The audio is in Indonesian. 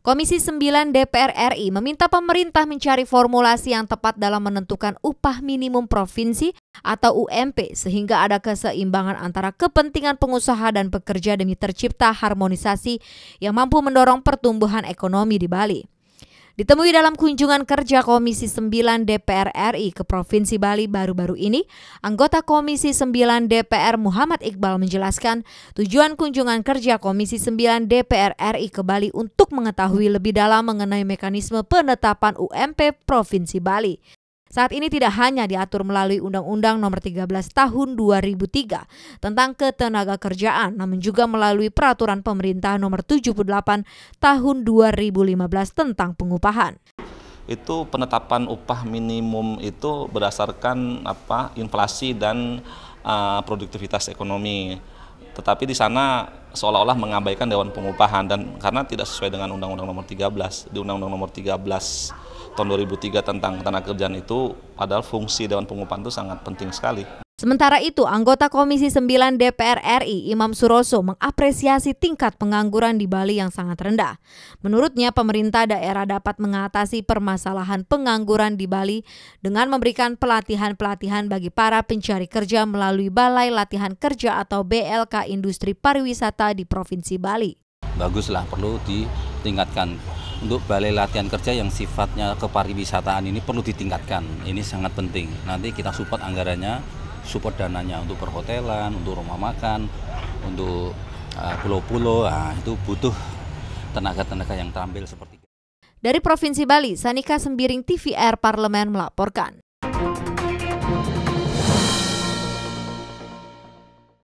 Komisi 9 DPR RI meminta pemerintah mencari formulasi yang tepat dalam menentukan upah minimum provinsi atau UMP sehingga ada keseimbangan antara kepentingan pengusaha dan pekerja demi tercipta harmonisasi yang mampu mendorong pertumbuhan ekonomi di Bali. Ditemui dalam kunjungan kerja Komisi 9 DPR RI ke Provinsi Bali baru-baru ini, anggota Komisi 9 DPR Muhammad Iqbal menjelaskan tujuan kunjungan kerja Komisi 9 DPR RI ke Bali untuk mengetahui lebih dalam mengenai mekanisme penetapan UMP Provinsi Bali. Saat ini tidak hanya diatur melalui Undang-Undang Nomor 13 Tahun 2003 tentang ketenaga kerjaan, namun juga melalui Peraturan Pemerintah Nomor 78 Tahun 2015 tentang pengupahan. Itu penetapan upah minimum itu berdasarkan apa inflasi dan uh, produktivitas ekonomi. Tetapi di sana seolah-olah mengabaikan Dewan Pengupahan dan karena tidak sesuai dengan Undang-Undang Nomor 13 di Undang-Undang Nomor 13 tahun 2003 tentang tenaga kerjaan itu padahal fungsi Dewan Pengupahan itu sangat penting sekali. Sementara itu, anggota Komisi 9 DPR RI Imam Suroso mengapresiasi tingkat pengangguran di Bali yang sangat rendah. Menurutnya, pemerintah daerah dapat mengatasi permasalahan pengangguran di Bali dengan memberikan pelatihan-pelatihan bagi para pencari kerja melalui Balai Latihan Kerja atau BLK Industri Pariwisata di Provinsi Bali. Baguslah, perlu ditingkatkan untuk balai latihan kerja yang sifatnya kepariwisataan ini perlu ditingkatkan. Ini sangat penting. Nanti kita support anggarannya, support dananya untuk perhotelan, untuk rumah makan, untuk eh, pulau-pulau. Uh, nah, itu butuh tenaga-tenaga yang tampil seperti itu. Dari Provinsi Bali, Sanika Sembiring TVR Parlemen melaporkan.